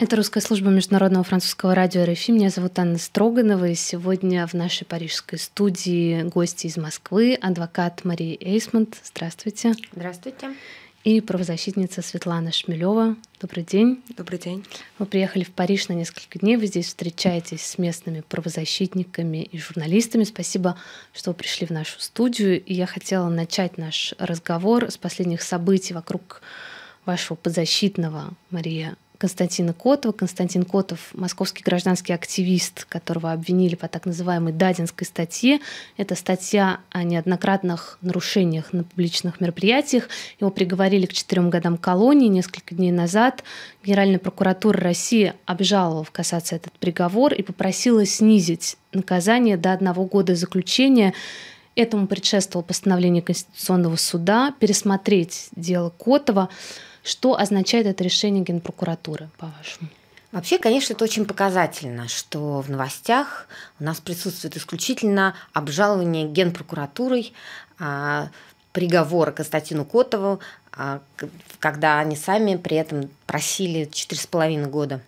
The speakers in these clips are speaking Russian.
Это русская служба международного французского радио РФИ. Меня зовут Анна Строганова, и сегодня в нашей парижской студии гости из Москвы, адвокат Мария Эйсмонт. Здравствуйте. Здравствуйте. И правозащитница Светлана Шмелева. Добрый день. Добрый день. Вы приехали в Париж на несколько дней. Вы здесь встречаетесь с местными правозащитниками и журналистами. Спасибо, что вы пришли в нашу студию. И я хотела начать наш разговор с последних событий вокруг вашего подзащитного Мария Константина Котова. Константин Котов – московский гражданский активист, которого обвинили по так называемой Дадинской статье. Это статья о неоднократных нарушениях на публичных мероприятиях. Его приговорили к четырем годам колонии несколько дней назад. Генеральная прокуратура России обжаловала в касаться этот приговор и попросила снизить наказание до одного года заключения. Этому предшествовало постановление Конституционного суда пересмотреть дело Котова. Что означает это решение Генпрокуратуры, по-вашему? Вообще, конечно, это очень показательно, что в новостях у нас присутствует исключительно обжалование Генпрокуратурой а, приговора Константину Котову, а, когда они сами при этом просили 4,5 года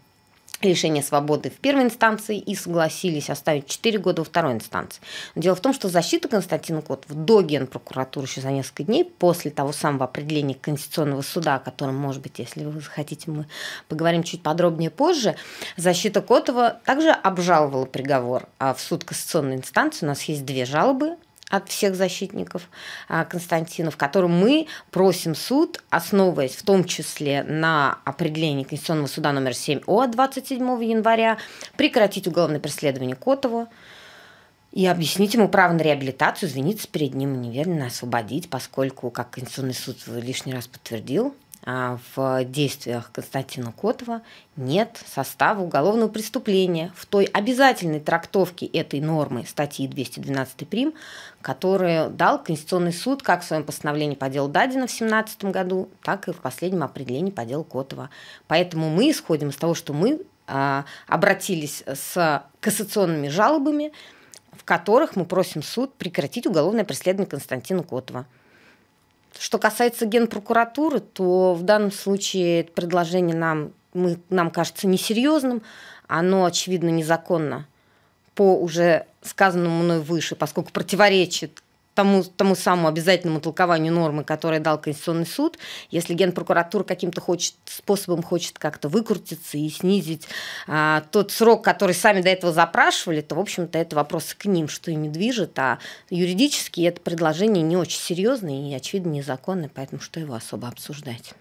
лишения свободы в первой инстанции и согласились оставить 4 года во второй инстанции. Но дело в том, что защита Константина Котова до Генпрокуратуры а еще за несколько дней после того самого определения Конституционного суда, о котором, может быть, если вы захотите, мы поговорим чуть подробнее позже, защита Котова также обжаловала приговор а в суд Конституционной инстанции. У нас есть две жалобы, от всех защитников а, Константина, в котором мы просим суд, основываясь в том числе на определении Конституционного суда номер 7 от 27 января, прекратить уголовное преследование Котова и объяснить ему право на реабилитацию, извиниться перед ним, неверно освободить, поскольку, как Конституционный суд лишний раз подтвердил, а, в действиях Константина Котова нет состава уголовного преступления в той обязательной трактовке этой нормы статьи 212 прим, которую дал Конституционный суд как в своем постановлении по делу Дадина в 2017 году, так и в последнем определении по делу Котова. Поэтому мы исходим из того, что мы а, обратились с кассационными жалобами, в которых мы просим суд прекратить уголовное преследование Константина Котова. Что касается генпрокуратуры, то в данном случае предложение нам, мы, нам кажется несерьезным, оно, очевидно, незаконно по уже сказанному мной выше, поскольку противоречит тому, тому самому обязательному толкованию нормы, которое дал Конституционный суд, если Генпрокуратура каким-то хочет, способом хочет как-то выкрутиться и снизить а, тот срок, который сами до этого запрашивали, то, в общем-то, это вопрос к ним, что ими движет, а юридически это предложение не очень серьезное и, очевидно, незаконное, поэтому что его особо обсуждать?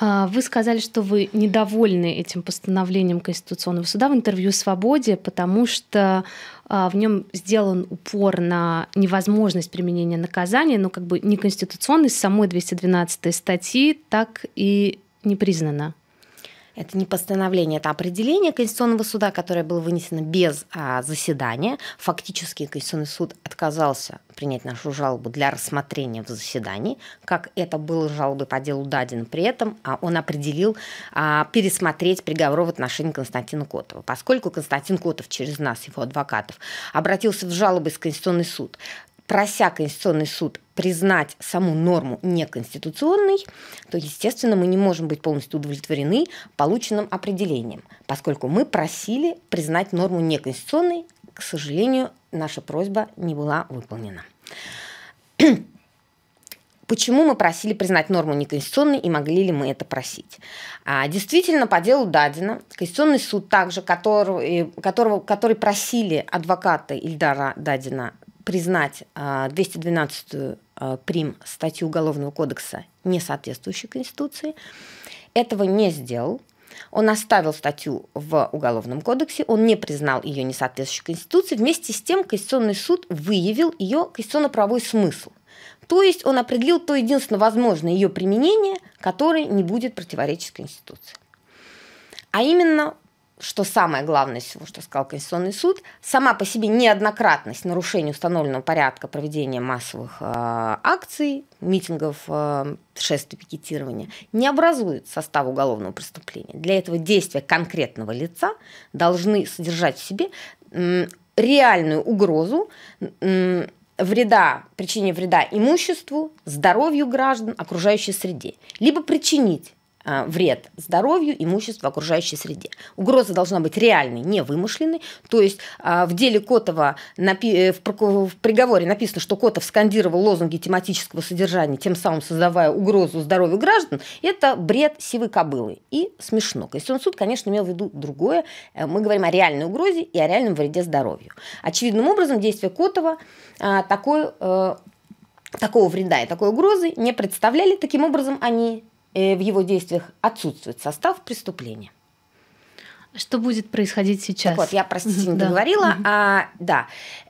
А, вы сказали, что вы недовольны этим постановлением Конституционного суда в интервью «Свободе», потому что а, в нем сделан упор на невозможность применения наказания, но как бы неконституционность самой 212 статьи так и не признана. Это не постановление, это определение Конституционного суда, которое было вынесено без а, заседания. Фактически Конституционный суд отказался принять нашу жалобу для рассмотрения в заседании, как это было жалобы по делу Дадин. При этом а, он определил а, пересмотреть приговор в отношении Константина Котова. Поскольку Константин Котов через нас, его адвокатов, обратился в жалобы в Конституционный суд прося Конституционный суд признать саму норму неконституционной, то, естественно, мы не можем быть полностью удовлетворены полученным определением, поскольку мы просили признать норму неконституционной, к сожалению, наша просьба не была выполнена. Почему мы просили признать норму неконституционной и могли ли мы это просить? А, действительно, по делу Дадина, Конституционный суд также, который, э, которого, который просили адвокаты Ильдара Дадина признать 212 а, ю а, прим статью Уголовного кодекса не соответствующей Конституции. Этого не сделал. Он оставил статью в Уголовном кодексе, он не признал ее несоответствующей Конституции. Вместе с тем Конституционный суд выявил ее конституционно-правовой смысл. То есть он определил то единственное возможное ее применение, которое не будет противоречить Конституции. А именно что самое главное всего, что сказал Конституционный суд, сама по себе неоднократность нарушения установленного порядка проведения массовых э, акций, митингов, э, шествий, пикетирования, не образует состав уголовного преступления. Для этого действия конкретного лица должны содержать в себе э, реальную угрозу э, вреда, причине вреда имуществу, здоровью граждан, окружающей среде. Либо причинить а, вред здоровью, имуществу, окружающей среде. Угроза должна быть реальной, не вымышленной. То есть а, в деле Котова э, в приговоре написано, что Котов скандировал лозунги тематического содержания, тем самым создавая угрозу здоровью граждан. Это бред сивой кобылы и смешно. Конституционный суд, конечно, имел в виду другое. Э, мы говорим о реальной угрозе и о реальном вреде здоровью. Очевидным образом действия Котова а, такой э, такого вреда и такой угрозы не представляли. Таким образом, они Э, в его действиях отсутствует состав преступления. Что будет происходить сейчас? Так вот, я, простите, не договорила. Да. А, да.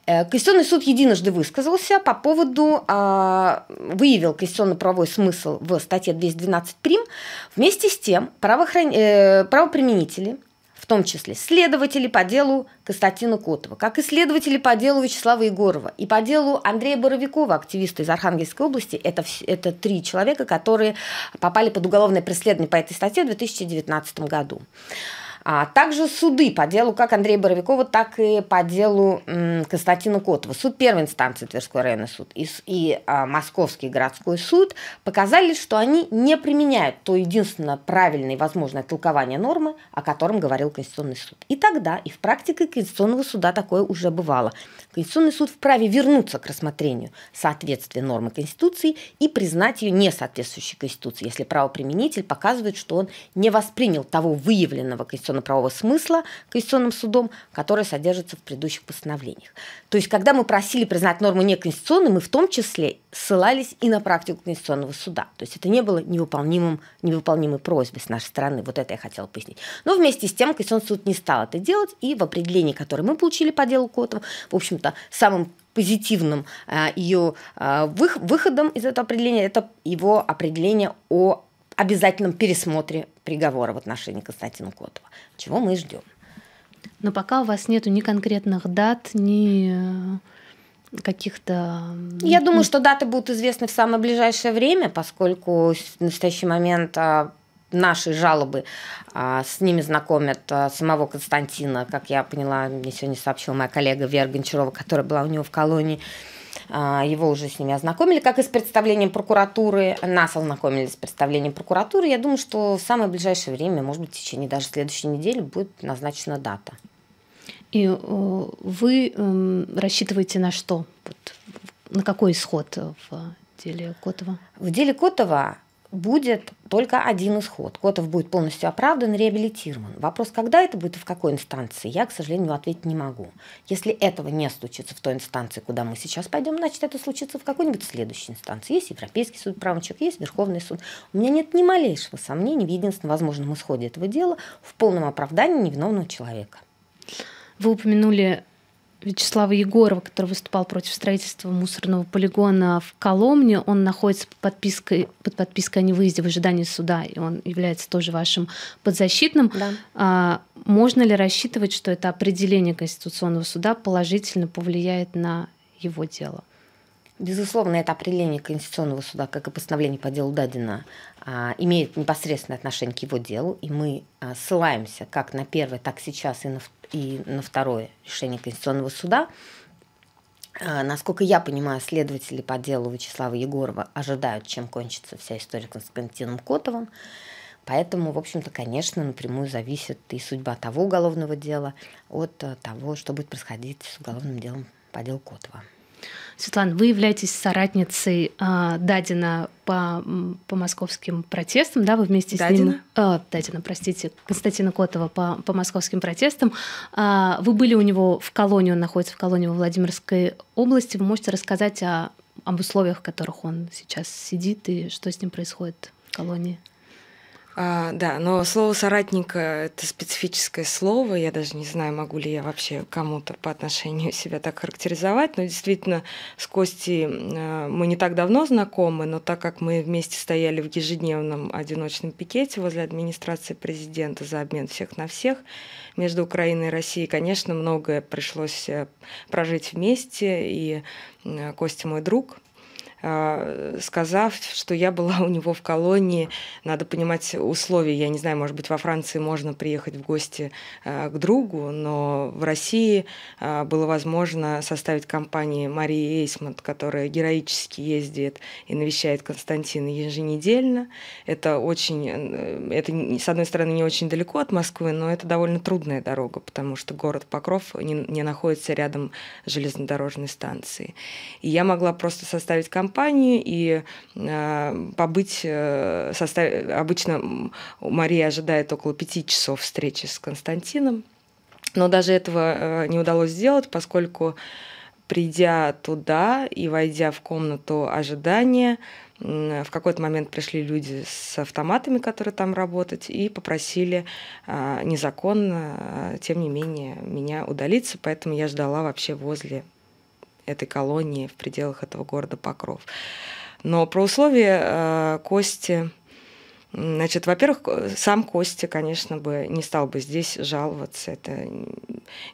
Э, Конституционный суд единожды высказался по поводу, а, выявил конституционно-правовой смысл в статье 212 прим. Вместе с тем правоохран... Э, правоприменители том числе следователи по делу Константина Котова, как и следователи по делу Вячеслава Егорова и по делу Андрея Боровикова, активиста из Архангельской области. Это, это три человека, которые попали под уголовное преследование по этой статье в 2019 году. А также суды по делу как Андрея Боровикова, так и по делу Константина Котова. Суд первой инстанции Тверской районный суд и, и а, Московский городской суд показали, что они не применяют то единственное правильное и возможное толкование нормы, о котором говорил Конституционный суд. И тогда, и в практике Конституционного суда такое уже бывало. Конституционный суд вправе вернуться к рассмотрению соответствия нормы Конституции и признать ее несоответствующей Конституции, если правоприменитель показывает, что он не воспринял того выявленного конституционного конституционно-правового смысла Конституционным судом, которое содержится в предыдущих постановлениях. То есть, когда мы просили признать норму неконституционной, мы в том числе ссылались и на практику Конституционного суда. То есть это не было невыполнимым, невыполнимой просьбой с нашей стороны. Вот это я хотела пояснить. Но вместе с тем Конституционный суд не стал это делать, и в определении, которое мы получили по делу Котова, в общем-то, самым позитивным э, ее э, выходом из этого определения это его определение о обязательном пересмотре приговора в отношении Константина Котова, чего мы ждем. Но пока у вас нету ни конкретных дат, ни э, каких-то... Я думаю, что даты будут известны в самое ближайшее время, поскольку в настоящий момент а, наши жалобы а, с ними знакомят а, самого Константина, как я поняла, мне сегодня сообщила моя коллега Вера Гончарова, которая была у него в колонии, а, его уже с ними ознакомили, как и с представлением прокуратуры. Нас ознакомили с представлением прокуратуры. Я думаю, что в самое ближайшее время, может быть, в течение даже следующей недели будет назначена дата. И э, вы эм, рассчитываете на что? На какой исход в деле Котова? В деле Котова будет только один исход. Котов будет полностью оправдан реабилитирован. Вопрос, когда это будет и в какой инстанции, я, к сожалению, ответить не могу. Если этого не случится в той инстанции, куда мы сейчас пойдем, значит, это случится в какой-нибудь следующей инстанции. Есть Европейский суд человека, есть Верховный суд. У меня нет ни малейшего сомнения в единственном возможном исходе этого дела в полном оправдании невиновного человека. Вы упомянули Вячеслава Егорова, который выступал против строительства мусорного полигона в Коломне. Он находится под подпиской, под подпиской о невыезде в ожидании суда, и он является тоже вашим подзащитным. Да. А, можно ли рассчитывать, что это определение Конституционного суда положительно повлияет на его дело? Безусловно, это определение Конституционного суда, как и постановление по делу Дадина, а, имеет непосредственное отношение к его делу, и мы а, ссылаемся как на первое, так сейчас и на, и на второе решение Конституционного суда. А, насколько я понимаю, следователи по делу Вячеслава Егорова ожидают, чем кончится вся история с Константином Котовым. Поэтому, в общем-то, конечно, напрямую зависит и судьба того уголовного дела от того, что будет происходить с уголовным делом по делу Котова. Светлана, вы являетесь соратницей э, Дадина по, по московским протестам, да, вы вместе с Дадина. ним... А, э, Дадина, простите, Константина Котова по, по московским протестам. Э, вы были у него в колонии, он находится в колонии во Владимирской области. Вы можете рассказать о, об условиях, в которых он сейчас сидит и что с ним происходит в колонии? А, да, но слово соратника это специфическое слово. Я даже не знаю, могу ли я вообще кому-то по отношению себя так характеризовать. Но действительно, с Костей э, мы не так давно знакомы, но так как мы вместе стояли в ежедневном одиночном пикете возле администрации президента за обмен всех на всех между Украиной и Россией, конечно, многое пришлось э, прожить вместе. И э, Костя мой друг, а, сказав, что я была у него в колонии. Надо понимать условия. Я не знаю, может быть, во Франции можно приехать в гости а, к другу, но в России а, было возможно составить компании Марии Эйсмонт, которая героически ездит и навещает Константина еженедельно. Это очень, это с одной стороны не очень далеко от Москвы, но это довольно трудная дорога, потому что город Покров не, не находится рядом с железнодорожной станцией. И я могла просто составить компанию компанию и э, побыть э, состав... Обычно Мария ожидает около пяти часов встречи с Константином, но даже этого э, не удалось сделать, поскольку придя туда и войдя в комнату ожидания, в какой-то момент пришли люди с автоматами, которые там работают, и попросили незаконно, тем не менее, меня удалиться, поэтому я ждала вообще возле этой колонии в пределах этого города Покров. Но про условия э, Кости... Значит, во-первых, сам Костя, конечно, бы не стал бы здесь жаловаться. Это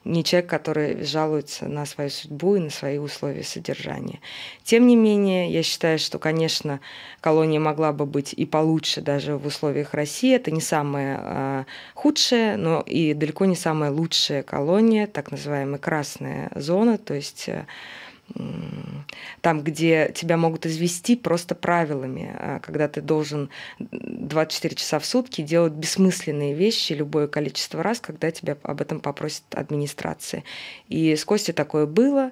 не человек, который жалуется на свою судьбу и на свои условия содержания. Тем не менее, я считаю, что, конечно, колония могла бы быть и получше даже в условиях России. Это не самая э, худшая, но и далеко не самая лучшая колония, так называемая красная зона, то есть э, там, где тебя могут извести просто правилами, а, когда ты должен 24 часа в сутки делать бессмысленные вещи любое количество раз, когда тебя об этом попросит администрация. И с Костей такое было.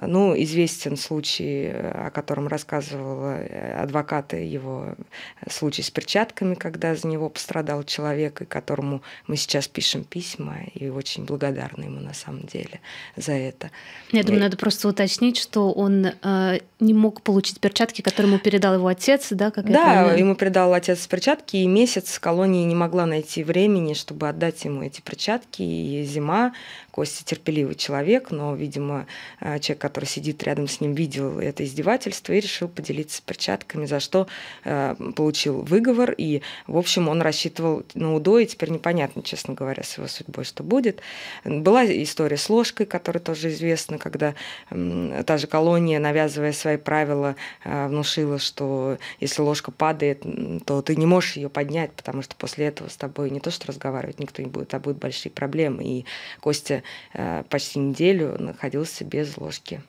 Ну, известен случай, о котором рассказывала э, адвокаты его, э, случай с перчатками, когда за него пострадал человек, и которому мы сейчас пишем письма, и очень благодарны ему на самом деле за это. Ну, я думаю, и... Э, надо просто уточнить, что он э, не мог получить перчатки, которые ему передал его отец, да? Как да, ему передал отец перчатки, и месяц колонии не могла найти времени, чтобы отдать ему эти перчатки, и зима, Костя терпеливый человек, но, видимо, человек, который сидит рядом с ним, видел это издевательство и решил поделиться перчатками, за что э, получил выговор. И, в общем, он рассчитывал на УДО, и теперь непонятно, честно говоря, с его судьбой, что будет. Была история с ложкой, которая тоже известна, когда э, та же колония, навязывая свои правила, э, внушила, что если ложка падает, то ты не можешь ее поднять, потому что после этого с тобой не то что разговаривать никто не будет, а будут большие проблемы. И Костя э, почти неделю находился без ложки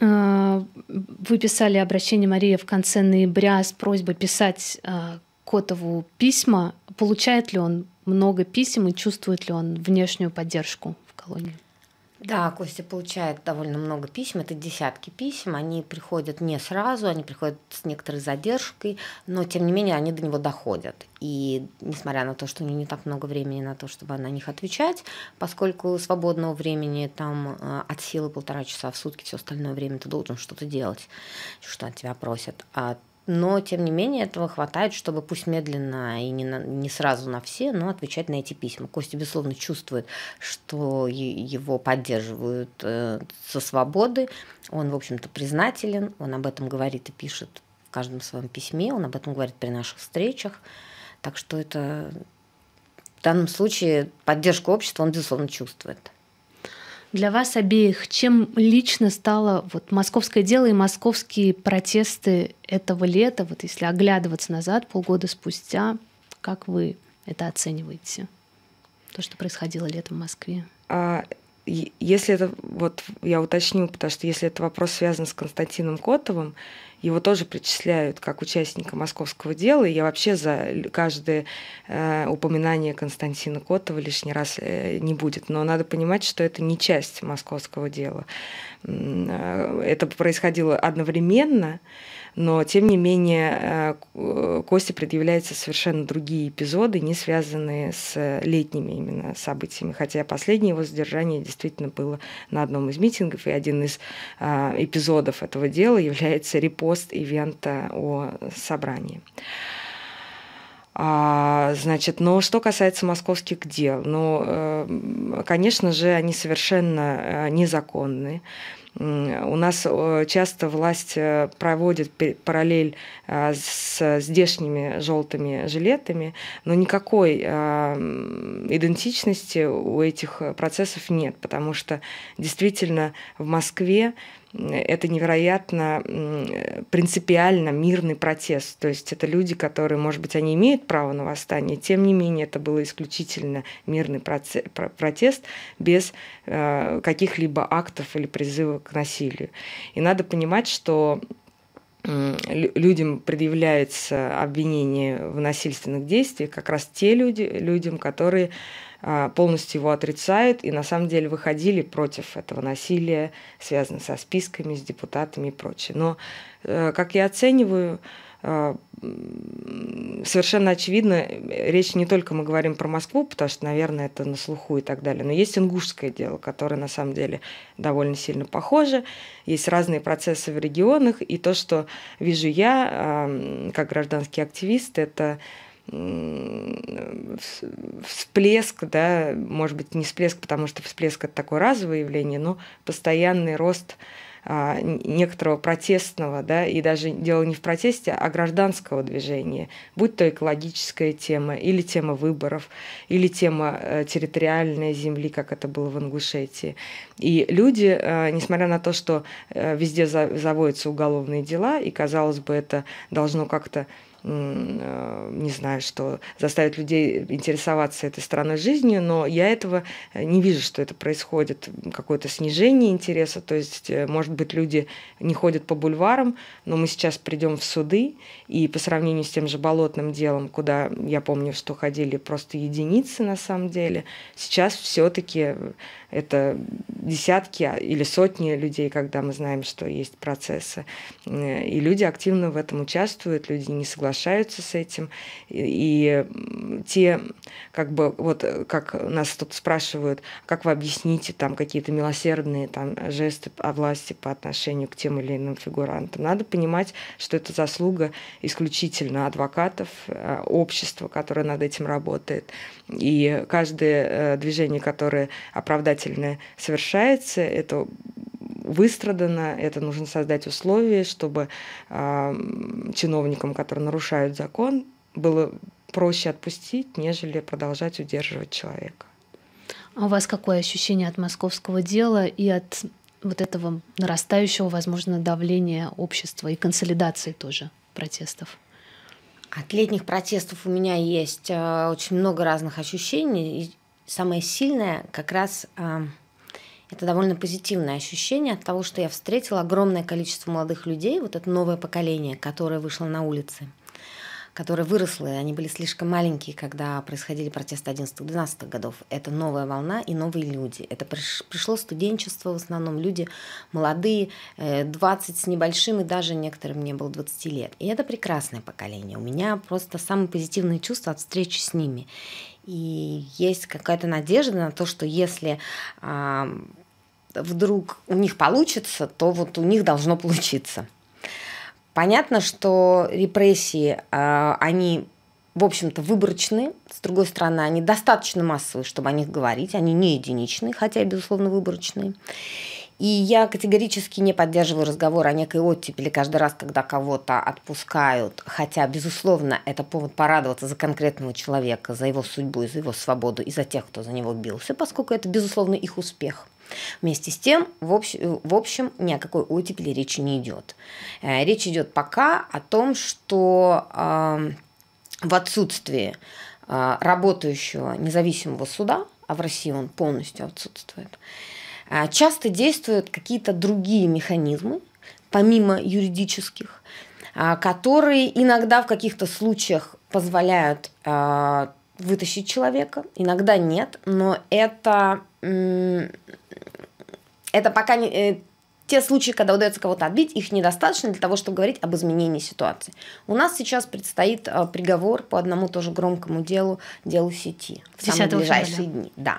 а, вы писали обращение Марии в конце ноября с просьбой писать а, Котову письма. Получает ли он много писем и чувствует ли он внешнюю поддержку в колонии? Да, Костя получает довольно много писем, это десятки писем, они приходят не сразу, они приходят с некоторой задержкой, но тем не менее они до него доходят. И несмотря на то, что у него не так много времени на то, чтобы на них отвечать, поскольку свободного времени там э, от силы полтора часа в сутки, все остальное время ты должен что-то делать, что от тебя просят, а но тем не менее этого хватает, чтобы пусть медленно и не, на, не сразу на все, но отвечать на эти письма. Костя, безусловно, чувствует, что его поддерживают э, со свободы, он, в общем-то, признателен, он об этом говорит и пишет в каждом своем письме, он об этом говорит при наших встречах, так что это в данном случае поддержку общества он, безусловно, чувствует для вас обеих, чем лично стало вот московское дело и московские протесты этого лета, вот если оглядываться назад полгода спустя, как вы это оцениваете? То, что происходило летом в Москве. А, если это, вот я уточню, потому что если этот вопрос связан с Константином Котовым, его тоже причисляют как участника московского дела, и я вообще за каждое э, упоминание Константина Котова лишний раз э, не будет. Но надо понимать, что это не часть московского дела. Э, это происходило одновременно, но тем не менее э, э, Косте предъявляются совершенно другие эпизоды, не связанные с летними именно событиями, хотя последнее его задержание действительно было на одном из митингов, и один из а, эпизодов этого дела является репост ивента о собрании. А, значит, но что касается московских дел, ну, конечно же, они совершенно незаконны. У нас э, часто власть э, проводит параллель э, с здешними желтыми жилетами, но никакой идентичности у этих процессов нет, потому что действительно в Москве это невероятно принципиально мирный протест. То есть это люди, которые, может быть, они имеют право на восстание, тем не менее это был исключительно мирный протест без э, каких-либо актов или призыва к насилию. И надо понимать, что людям предъявляется обвинение в насильственных действиях как раз те люди, людям, которые а, полностью его отрицают и на самом деле выходили против этого насилия, связанного со списками, с депутатами и прочее. Но, э, как я оцениваю, э, совершенно очевидно, речь не только мы говорим про Москву, потому что, наверное, это на слуху и так далее, но есть ингушское дело, которое на самом деле довольно сильно похоже. Есть разные процессы в регионах, и то, что вижу я э, как гражданский активист, это всплеск, да, может быть, не всплеск, потому что всплеск это такое разовое явление, но постоянный рост а, некоторого протестного, да, и даже дело не в протесте, а гражданского движения, будь то экологическая тема, или тема выборов, или тема э, территориальной земли, как это было в Ингушетии. И люди, э, несмотря на то, что э, везде заводятся уголовные дела, и, казалось бы, это должно как-то Э, не знаю, что заставит людей интересоваться этой страной жизни, но я этого э, не вижу, что это происходит, какое-то снижение интереса, то есть, э, может быть, люди не ходят по бульварам, но мы сейчас придем в суды, и по сравнению с тем же болотным делом, куда я помню, что ходили просто единицы на самом деле, сейчас все-таки это десятки а, или сотни людей, когда мы знаем, что есть процессы, и люди активно в этом участвуют, люди не согласны соглашаются с этим. И, и те, как бы, вот э, как нас тут спрашивают, как вы объясните там какие-то милосердные там жесты о власти по отношению к тем или иным фигурантам. Надо понимать, что это заслуга исключительно адвокатов, э, общества, которое над этим работает. И каждое э, движение, которое оправдательное совершается, это выстрадано, это нужно создать условия, чтобы э, чиновникам, которые нарушают закон, было проще отпустить, нежели продолжать удерживать человека. А у вас какое ощущение от московского дела и от вот этого нарастающего, возможно, давления общества и консолидации тоже протестов? От летних протестов у меня есть э, очень много разных ощущений. И самое сильное как раз э, это довольно позитивное ощущение от того, что я встретила огромное количество молодых людей, вот это новое поколение, которое вышло на улицы которые выросли, они были слишком маленькие, когда происходили протесты 11-12 годов. Это новая волна и новые люди. Это пришло студенчество в основном, люди молодые, 20 э, с небольшим, и даже некоторым не было 20 лет. И это прекрасное поколение. У меня просто самые позитивные чувства от встречи с ними. И есть какая-то надежда на то, что если э, вдруг у них получится, то вот у них должно получиться. Понятно, что репрессии, э, они, в общем-то, выборочны. С другой стороны, они достаточно массовые, чтобы о них говорить. Они не единичные, хотя и, безусловно, выборочные. И я категорически не поддерживаю разговор о некой оттепели каждый раз, когда кого-то отпускают. Хотя, безусловно, это повод порадоваться за конкретного человека, за его судьбу, за его свободу и за тех, кто за него бился, поскольку это, безусловно, их успех. Вместе с тем, в, общ... в общем, ни о какой оттепели речи не идет. Э, речь идет пока о том, что э, в отсутствии э, работающего независимого суда, а в России он полностью отсутствует, э, Э, часто действуют какие-то другие механизмы, помимо юридических, э, которые иногда в каких-то случаях позволяют э, вытащить человека, иногда нет, но это, это пока не, те случаи, когда удается кого-то отбить, их недостаточно для того, чтобы говорить об изменении ситуации. У нас сейчас предстоит приговор по одному тоже громкому делу, делу сети в самые ближайшие февраля. дни. Да.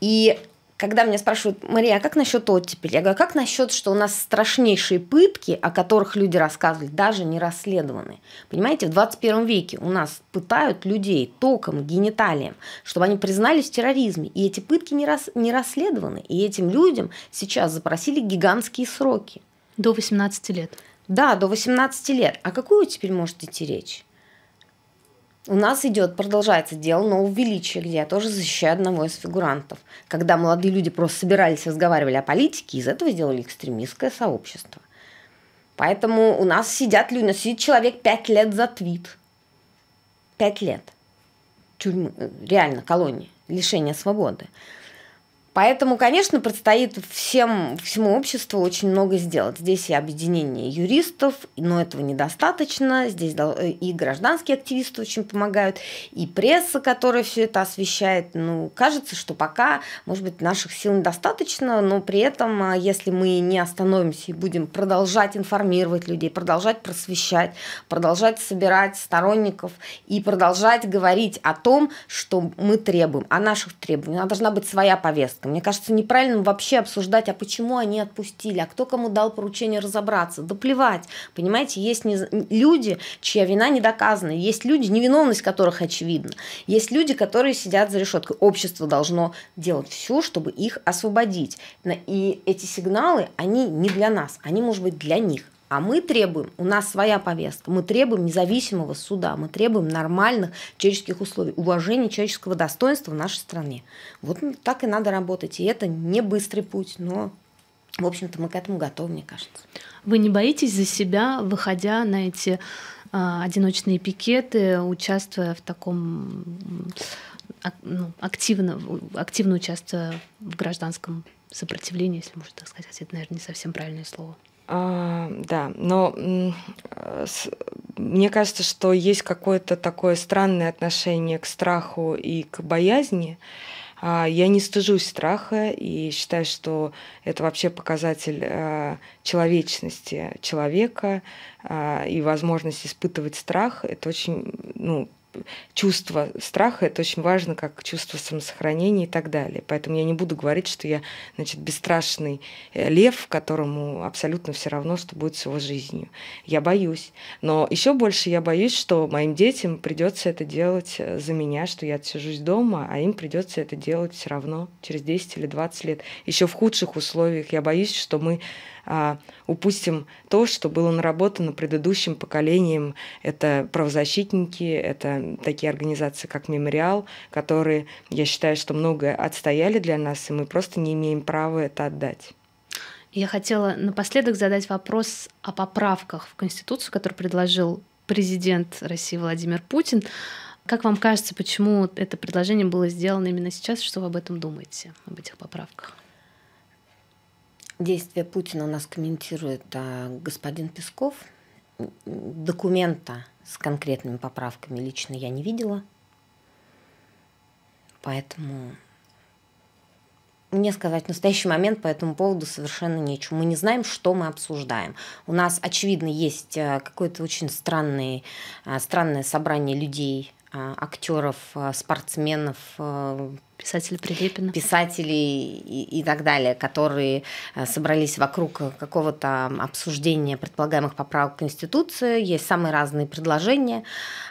И когда меня спрашивают, Мария, а как насчет оттепель? Я говорю, как насчет, что у нас страшнейшие пытки, о которых люди рассказывали, даже не расследованы? Понимаете, в 21 веке у нас пытают людей током, гениталием, чтобы они признались в терроризме. И эти пытки не, рас, не расследованы. И этим людям сейчас запросили гигантские сроки. До 18 лет. Да, до 18 лет. А какую теперь может идти речь? У нас идет, продолжается дело но величия, где я тоже защищаю одного из фигурантов. Когда молодые люди просто собирались, разговаривали о политике, из этого сделали экстремистское сообщество. Поэтому у нас сидят люди, у нас сидит человек пять лет за твит. Пять лет. Тюрьмы, э, реально, колонии, лишение свободы. Поэтому, конечно, предстоит всем, всему обществу очень много сделать. Здесь и объединение юристов, но этого недостаточно. Здесь э, и гражданские активисты очень помогают, и пресса, которая все это освещает. Ну, кажется, что пока, может быть, наших сил недостаточно, но при этом, а, если мы не остановимся и будем продолжать информировать людей, продолжать просвещать, продолжать собирать сторонников и продолжать говорить о том, что мы требуем, о наших требованиях. Она должна быть своя повестка человека. Мне кажется, неправильным вообще обсуждать, а почему они отпустили, а кто кому дал поручение разобраться. Да плевать. Понимаете, есть не... люди, чья вина не доказана, есть люди, невиновность которых очевидна, есть люди, которые сидят за решеткой. Общество должно делать все, чтобы их освободить. И эти сигналы, они не для нас, они, может быть, для них. А мы требуем, у нас своя повестка, мы требуем независимого суда, мы требуем нормальных человеческих условий, уважения человеческого достоинства в нашей стране. Вот так и надо работать. И это не быстрый путь, но, в общем-то, мы к этому готовы, мне кажется. Вы не боитесь за себя, выходя на эти а, одиночные пикеты, участвуя в таком ну, активно, активно участвуя в гражданском сопротивлении, если можно так сказать, это, наверное, не совсем правильное слово. А, да, но э, с, мне кажется, что есть какое-то такое странное отношение к страху и к боязни. А, я не стыжусь страха и считаю, что это вообще показатель а, человечности человека а, и возможность испытывать страх. Это очень ну, чувство страха, это очень важно, как чувство самосохранения и так далее. Поэтому я не буду говорить, что я, значит, бесстрашный э, лев, которому абсолютно все равно, что будет с его жизнью. Я боюсь. Но еще больше я боюсь, что моим детям придется это делать э, за меня, что я отсижусь дома, а им придется это делать все равно через 10 или 20 лет. Еще в худших условиях я боюсь, что мы а, упустим то, что было наработано предыдущим поколением. Это правозащитники, это такие организации, как «Мемориал», которые, я считаю, что многое отстояли для нас, и мы просто не имеем права это отдать. Я хотела напоследок задать вопрос о поправках в Конституцию, которую предложил президент России Владимир Путин. Как вам кажется, почему это предложение было сделано именно сейчас? Что вы об этом думаете, об этих поправках? Действия Путина у нас комментирует а, господин Песков – документа с конкретными поправками лично я не видела. Поэтому мне сказать в настоящий момент по этому поводу совершенно нечего. Мы не знаем, что мы обсуждаем. У нас, очевидно, есть э, какое-то очень странное, э, странное собрание людей, э, актеров, спортсменов, писатели Прилепина. писатели и, и так далее, которые э, собрались вокруг какого-то обсуждения предполагаемых поправок к Конституции. Есть самые разные предложения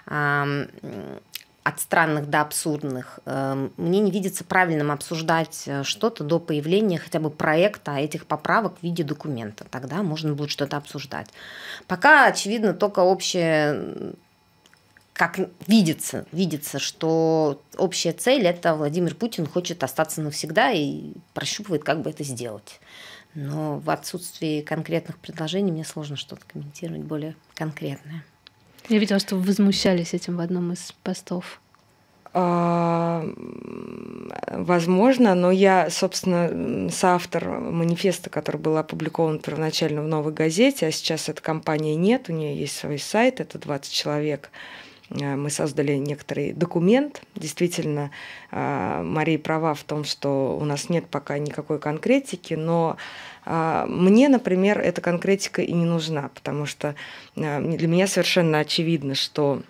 от странных до абсурдных. Эм, мне не видится правильным обсуждать э, что-то до появления хотя бы проекта этих поправок в виде документа. Тогда можно будет что-то обсуждать. Пока, очевидно, только общее как видится, видится, что общая цель – это Владимир Путин хочет остаться навсегда и прощупывает, как бы это сделать. Но в отсутствии конкретных предложений мне сложно что-то комментировать более конкретное. Я видела, что вы возмущались этим в одном из постов. А, возможно, но я, собственно, соавтор манифеста, который был опубликован первоначально в «Новой газете», а сейчас эта компания нет, у нее есть свой сайт, это 20 человек. Э, мы создали некоторый документ. Действительно, э, Мария права в том, что у нас нет пока никакой конкретики, но э, мне, например, эта конкретика и не нужна, потому что для меня совершенно очевидно, что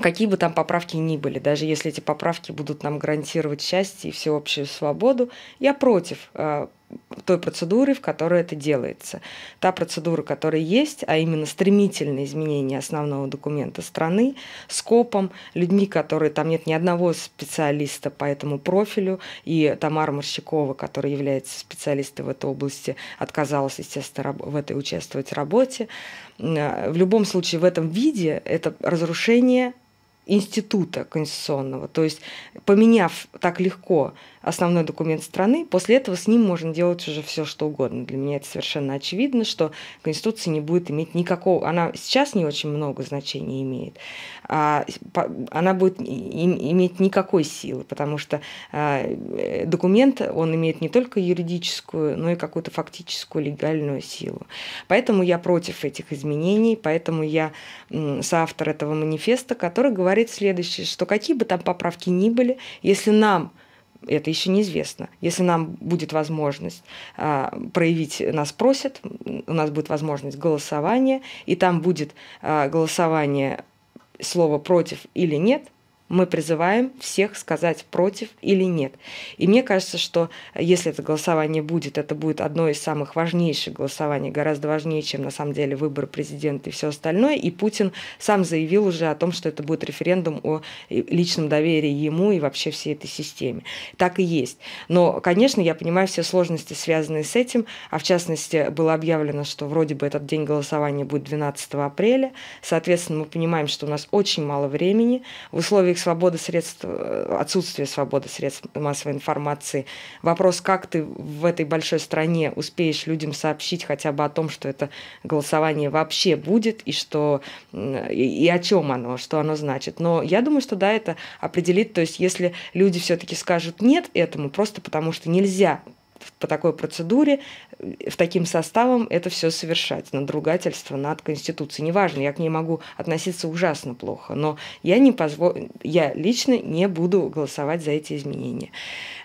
какие бы там поправки ни были, даже если эти поправки будут нам гарантировать счастье и всеобщую свободу, я против той процедуры, в которой это делается. Та процедура, которая есть, а именно стремительное изменение основного документа страны с копом, людьми, которые там нет ни одного специалиста по этому профилю, и Тамара Морщикова, которая является специалистом в этой области, отказалась, естественно, в этой участвовать в работе. А, в любом случае, в этом виде это разрушение института конституционного. То есть, поменяв так легко основной документ страны, после этого с ним можно делать уже все что угодно. Для меня это совершенно очевидно, что Конституция не будет иметь никакого... Она сейчас не очень много значения имеет. А она будет иметь никакой силы, потому что а, э, документ, он имеет не только юридическую, но и какую-то фактическую легальную силу. Поэтому я против этих изменений, поэтому я соавтор этого манифеста, который говорит говорит следующее, что какие бы там поправки ни были, если нам это еще неизвестно. Если нам будет возможность а, проявить, нас просят, у нас будет возможность голосования, и там будет а, голосование слова против или нет, мы призываем всех сказать против или нет. И мне кажется, что э, если это голосование будет, это будет одно из самых важнейших голосований, гораздо важнее, чем на самом деле выбор президента и все остальное. И Путин сам заявил уже о том, что это будет референдум о э, личном доверии ему и вообще всей этой системе. Так и есть. Но, конечно, я понимаю все сложности, связанные с этим, а в частности было объявлено, что вроде бы этот день голосования будет 12 апреля. Соответственно, мы понимаем, что у нас очень мало времени. В условиях свобода средств, отсутствие свободы средств массовой информации. Вопрос, как ты в этой большой стране успеешь людям сообщить хотя бы о том, что это голосование вообще будет и что и, и о чем оно, что оно значит. Но я думаю, что да, это определит. То есть, если люди все-таки скажут нет этому, просто потому что нельзя по такой процедуре, в таким составом это все совершать, надругательство над Конституцией. Неважно, я к ней могу относиться ужасно плохо, но я, не позво... я лично не буду голосовать за эти изменения.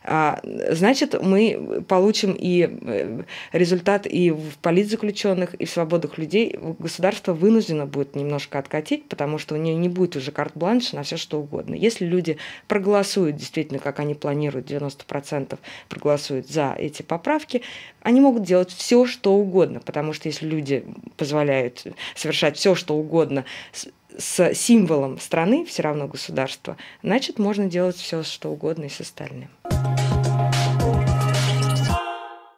А, значит, мы получим и э, результат и в политзаключенных, и в свободах людей. Государство вынуждено будет немножко откатить, потому что у нее не будет уже карт-бланш на все что угодно. Если люди проголосуют действительно, как они планируют, 90% проголосуют за эти поправки, они могут делать все, что угодно, потому что если люди позволяют совершать все, что угодно с, с символом страны, все равно государства, значит, можно делать все, что угодно и с остальным.